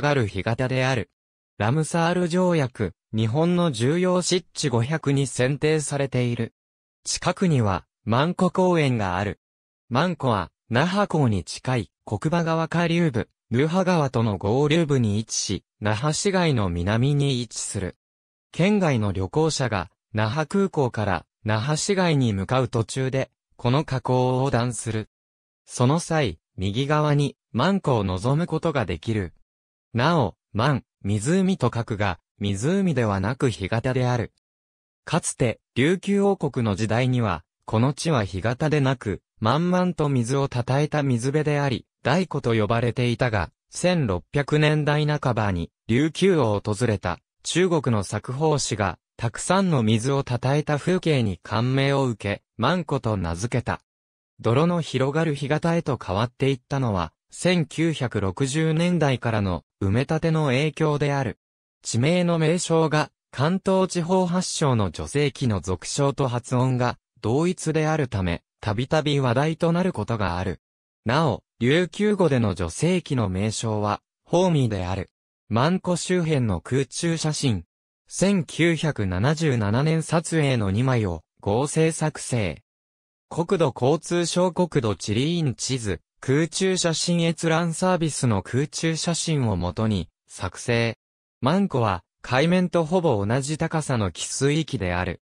がる干潟である。ラムサール条約、日本の重要湿地500に選定されている。近くには、万古公園がある。万古は、那覇港に近い、国場川下流部、ヌハ川との合流部に位置し、那覇市街の南に位置する。県外の旅行者が、那覇空港から那覇市街に向かう途中で、この河口を横断する。その際、右側に、マンコを望むことができる。なお、万、湖と書くが、湖ではなく干潟である。かつて、琉球王国の時代には、この地は干潟でなく、満々と水をたたえた水辺であり、大湖と呼ばれていたが、1600年代半ばに、琉球を訪れた、中国の作法師が、たくさんの水をたたえた風景に感銘を受け、万湖と名付けた。泥の広がる干潟へと変わっていったのは、1960年代からの埋め立ての影響である。地名の名称が関東地方発祥の女性器の俗称と発音が同一であるため、たびたび話題となることがある。なお、琉球語での女性器の名称は、ホーミーである。万古周辺の空中写真。1977年撮影の2枚を合成作成。国土交通省国土地理院地図。空中写真閲覧サービスの空中写真をもとに作成。マンコは海面とほぼ同じ高さの寄水域である。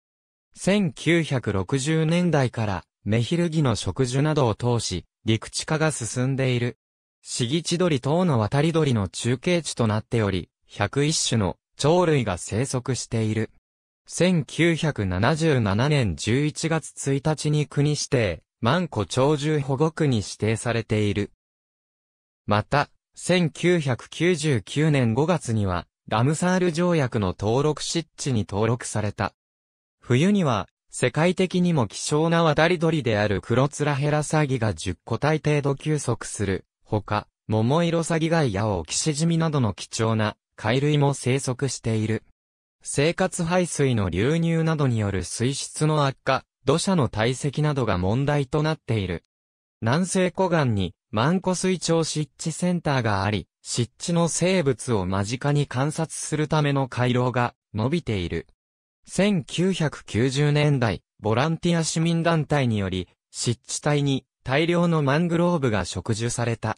1960年代からメヒルギの植樹などを通し陸地化が進んでいる。シギチドリ等の渡り鳥の中継地となっており、101種の鳥類が生息している。1977年11月1日に国指定、万古長獣保護区に指定されている。また、1999年5月には、ラムサール条約の登録湿地に登録された。冬には、世界的にも希少な渡り鳥であるクロツラヘラサギが10個体程度休息する、ほか、桃色サギガイやオキシジミなどの貴重な貝類も生息している。生活排水の流入などによる水質の悪化、土砂の堆積などが問題となっている。南西湖岸に万コ水町湿地センターがあり、湿地の生物を間近に観察するための回廊が伸びている。1990年代、ボランティア市民団体により、湿地帯に大量のマングローブが植樹された。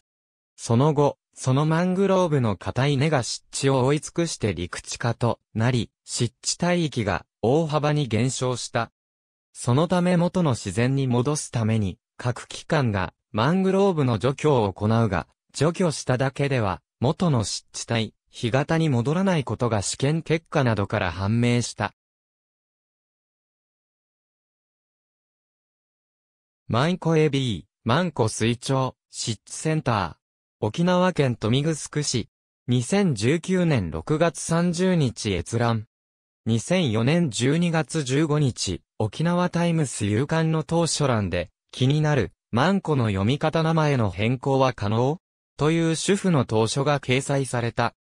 その後、そのマングローブの硬い根が湿地を覆い尽くして陸地化となり、湿地帯域が大幅に減少した。そのため元の自然に戻すために、各機関がマングローブの除去を行うが、除去しただけでは、元の湿地帯、干潟に戻らないことが試験結果などから判明した。マイコビー、マンコ水町、湿地センター。沖縄県富城市。2019年6月30日閲覧。2004年12月15日、沖縄タイムス夕刊の当初欄で、気になる、マンコの読み方名前の変更は可能という主婦の当初が掲載された。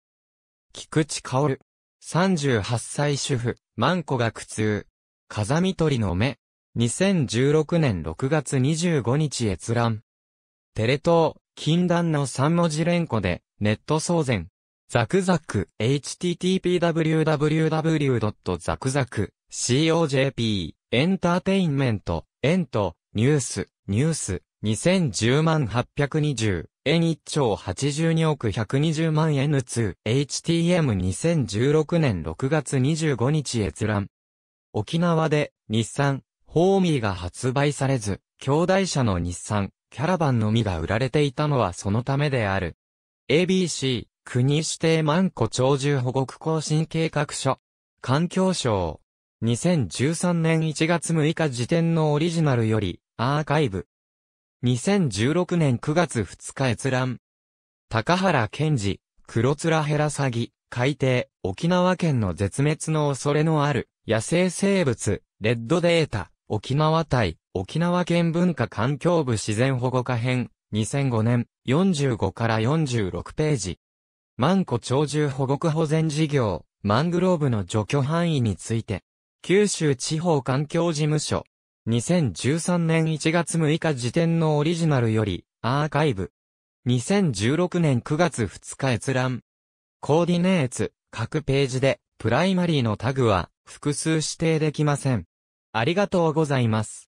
菊池薫。38歳主婦、マンコが苦痛。風見鳥の目。2016年6月25日閲覧。テレ東、禁断の3文字連呼で、ネット騒然。ザクザク、http://www.zakzak.co.jp、エンターテインメント、エント、ニュース、ニュース、2010万820、円1兆82億120万円 N2、HTM2016 年6月25日閲覧。沖縄で、日産、ホーミーが発売されず、兄弟車の日産、キャラバンのみが売られていたのはそのためである。ABC、国指定万古鳥獣保護区更新計画書。環境省。2013年1月6日時点のオリジナルより、アーカイブ。2016年9月2日閲覧。高原健治、黒面ヘラサギ、海底、沖縄県の絶滅の恐れのある、野生生物、レッドデータ、沖縄対、沖縄県文化環境部自然保護課編、2005年、45から46ページ。万古鳥獣保護区保全事業、マングローブの除去範囲について、九州地方環境事務所、2013年1月6日時点のオリジナルより、アーカイブ、2016年9月2日閲覧、コーディネーツ、各ページで、プライマリーのタグは、複数指定できません。ありがとうございます。